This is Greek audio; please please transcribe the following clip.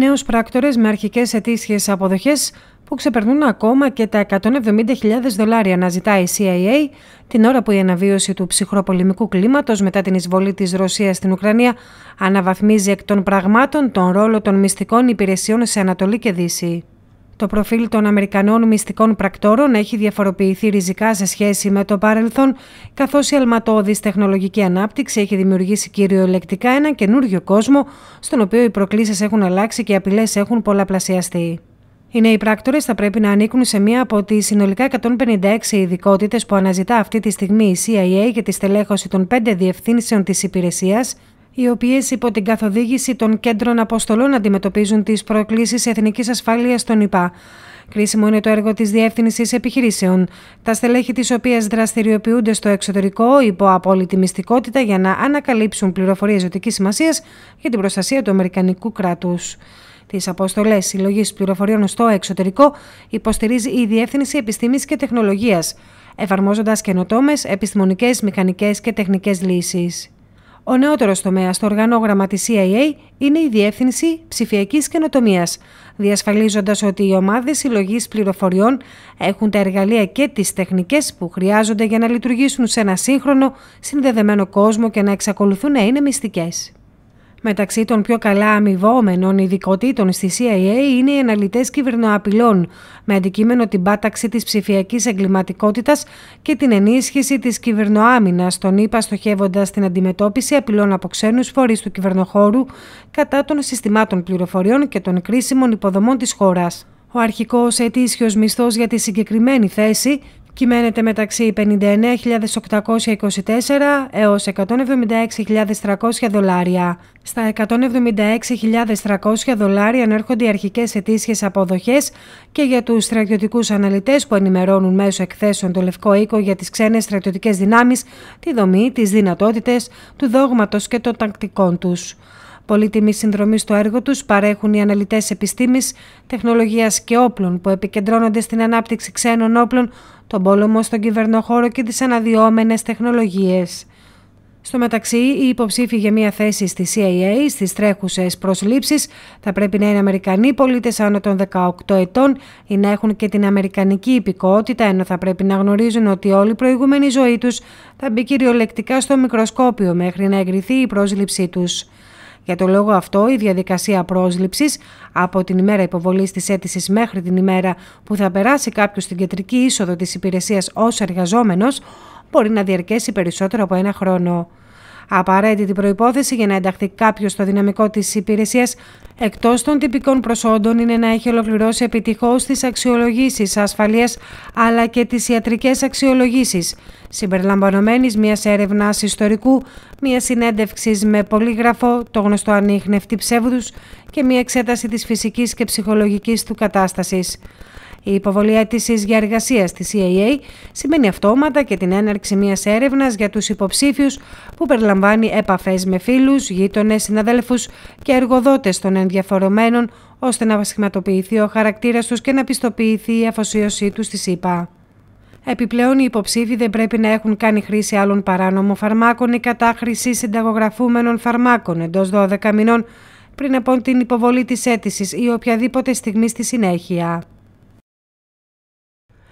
νέους πράκτορες με αρχικές ετήσιες αποδοχές που ξεπερνούν ακόμα και τα 170.000 δολάρια να η CIA, την ώρα που η αναβίωση του ψυχροπολιμικού κλίματος μετά την εισβολή της Ρωσίας στην Ουκρανία αναβαθμίζει εκ των πραγμάτων τον ρόλο των μυστικών υπηρεσιών σε Ανατολή και Δύση. Το προφίλ των Αμερικανών μυστικών πρακτόρων έχει διαφοροποιηθεί ριζικά σε σχέση με το παρελθόν, καθώς η αλματώδης τεχνολογική ανάπτυξη έχει δημιουργήσει κυριολεκτικά έναν καινούριο κόσμο, στον οποίο οι προκλήσεις έχουν αλλάξει και οι απειλές έχουν πολλαπλασιαστεί. Οι νέοι πράκτορες θα πρέπει να ανήκουν σε μία από τις συνολικά 156 ειδικότητες που αναζητά αυτή τη στιγμή η CIA για τη στελέχωση των πέντε διευθύνσεων της υπηρεσίας, οι οποίες υπό την καθοδήγηση των κέντρων αποστολών αντιμετωπίζουν τις προκλήσεις εθνικής ασφάλειας των ΙΠΑ. Κρίσιμο είναι το έργο της Διεύθυνσης Επιχειρήσεων, τα στελέχη της οποίας δραστηριοποιούνται στο εξωτερικό υπό απόλυτη μυστικότητα για να ανακαλύψουν πληροφορίες ζωτικής σημασίας για την προστασία του Αμερικανικού κράτους. Τις αποστολές συλλογής πληροφοριών στο εξωτερικό υποστηρίζει η Διεύθυνση Επιστήμης και Τεχνολογίας, εφαρμόζοντας καινοτόμες επιστημονικές, μηχανικές και τεχνικές λύσεις. Ο νεότερος τομέας στο οργανόγραμμα της CIA είναι η Διεύθυνση Ψηφιακής Καινοτομίας, διασφαλίζοντας ότι οι ομάδες συλλογής πληροφοριών έχουν τα εργαλεία και τις τεχνικές που χρειάζονται για να λειτουργήσουν σε ένα σύγχρονο, συνδεδεμένο κόσμο και να εξακολουθούν να είναι μυστικές. Μεταξύ των πιο καλά αμοιβόμενων ειδικοτήτων στη CIA είναι οι αναλυτές κυβερνοαπειλών, με αντικείμενο την πάταξη της ψηφιακής εγκληματικότητας και την ενίσχυση της κυβερνοάμυνας, τον είπα στοχεύοντας την αντιμετώπιση απειλών από ξένους φορείς του κυβερνοχώρου κατά των συστημάτων πληροφοριών και των κρίσιμων υποδομών της χώρας. Ο αρχικός ετήσιος μισθός για τη συγκεκριμένη θέση κυμαίνεται μεταξύ 59.824 έως 176.300 δολάρια. Στα 176.300 δολάρια ανέρχονται οι αρχικές ετήσιες αποδοχές και για τους στρατιωτικούς αναλυτές που ενημερώνουν μέσω εκθέσεων το Λευκό Οίκο για τις ξένες στρατιωτικές δυνάμεις, τη δομή, τις δυνατότητες, του δόγματος και των τακτικών τους. Πολύτιμη συνδρομή στο έργο τους παρέχουν οι αναλυτές επιστήμης, τεχνολογίας και όπλων που επικεντρώνονται στην ανάπτυξη ξένων όπλων, τον πόλεμο στον κυβερνοχώρο και τις αναδυόμενες τεχνολογίες. Στο μεταξύ, οι υποψήφοι για μια θέση στη CIA στις τρέχουσες προσλήψεις θα πρέπει να είναι Αμερικανοί πολίτες άνω των 18 ετών ή να έχουν και την Αμερικανική υπηκότητα, ενώ θα πρέπει να γνωρίζουν ότι όλη η προηγούμενη ζωή τους θα μπει κυριολεκτικά στο μικροσκόπιο μέχρι να εγκριθεί η πρόσληψή τους. Για το λόγο αυτό, η διαδικασία πρόσληψης από την ημέρα υποβολής της αίτησης μέχρι την ημέρα που θα περάσει κάποιος στην κεντρική είσοδο της υπηρεσίας ως εργαζόμενος μπορεί να διαρκέσει περισσότερο από ένα χρόνο. Απαραίτητη προϋπόθεση για να ενταχθεί κάποιος στο δυναμικό της υπηρεσίας εκτός των τυπικών προσόντων είναι να έχει ολοκληρώσει επιτυχώς τις αξιολογήσεις ασφαλείας αλλά και τις ιατρικές αξιολογήσεις, συμπεριλαμβανομένης μιας έρευνας ιστορικού, μιας συνέντευξης με πολύγραφο, το γνωστό ανείχνευτη ψεύδους και μια εξέταση της φυσικής και ψυχολογικής του κατάστασης. Η υποβολή αίτησης για εργασία στη CAA σημαίνει αυτόματα και την έναρξη μιας έρευνας για τους υποψήφιους που περιλαμβάνει επαφές με φίλους, γείτονες, συναδέλφους και εργοδότες των ενδιαφορομένων, ώστε να σχηματοποιηθεί ο χαρακτήρας τους και να πιστοποιηθεί η αφοσίωσή τους στη ΣΥΠΑ. Επιπλέον, οι υποψήφοι δεν πρέπει να έχουν κάνει χρήση άλλων παράνομων φαρμάκων ή κατάχρηση συνταγογραφούμενων φαρμάκων εντός 12 μηνών πριν από την υποβολή της αίτησης ή οποιαδήποτε στιγμή στη συνέχεια.